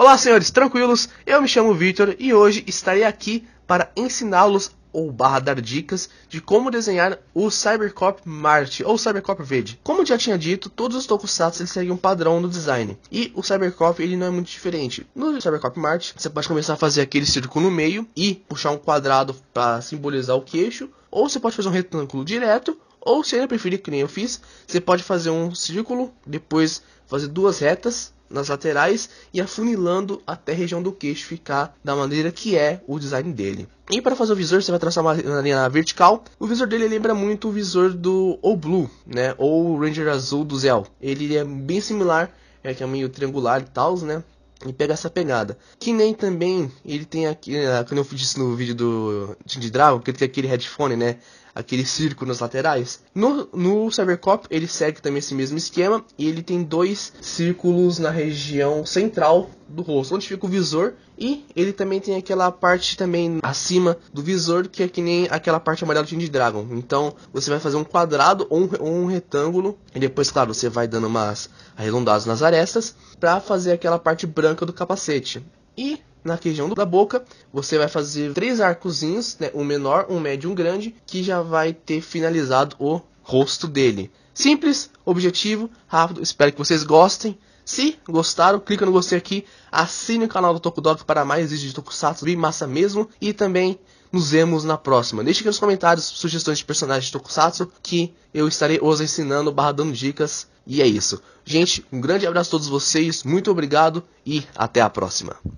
Olá, senhores, tranquilos? Eu me chamo Victor e hoje estarei aqui para ensiná-los ou barra dar dicas de como desenhar o Cybercop Marte ou Cybercop Verde. Como já tinha dito, todos os tokusatsu eles seguem um padrão no design e o Cybercop ele não é muito diferente. No Cybercop Marte você pode começar a fazer aquele círculo no meio e puxar um quadrado para simbolizar o queixo, ou você pode fazer um retângulo direto, ou se ainda preferir que nem eu fiz, você pode fazer um círculo, depois fazer duas retas nas laterais e afunilando até a região do queixo ficar da maneira que é o design dele. E para fazer o visor, você vai traçar uma, linha vertical. O visor dele lembra muito o visor do O Blue, né? Ou o Ranger Azul do Zell. Ele é bem similar, é que é meio triangular e tal, né? e pega essa pegada. Que nem também ele tem aqui, ah, quando eu disse no vídeo do de Dragon, que ele tem aquele headphone, né? Aquele círculo nas laterais. No, no Cybercop ele segue também esse mesmo esquema e ele tem dois círculos na região central do rosto, onde fica o visor e ele também tem aquela parte também acima do visor, que é que nem aquela parte amarela do de Dragon. Então você vai fazer um quadrado ou um, ou um, retângulo. E depois, claro, você vai dando umas arredondadas nas arestas para fazer aquela parte branca do capacete. E na região da boca, você vai fazer três arcozinhos, né? um menor, um médio e um grande, que já vai ter finalizado o rosto dele. Simples, objetivo, rápido. Espero que vocês gostem. Se gostaram, clica no gostei aqui, assine o canal do Tokudok para mais vídeos de Tokusatsu e massa mesmo. E também nos vemos na próxima. Deixe aqui nos comentários sugestões de personagens de Tokusatsu que eu estarei os ensinando, barra dando dicas. E é isso. Gente, um grande abraço a todos vocês, muito obrigado e até a próxima.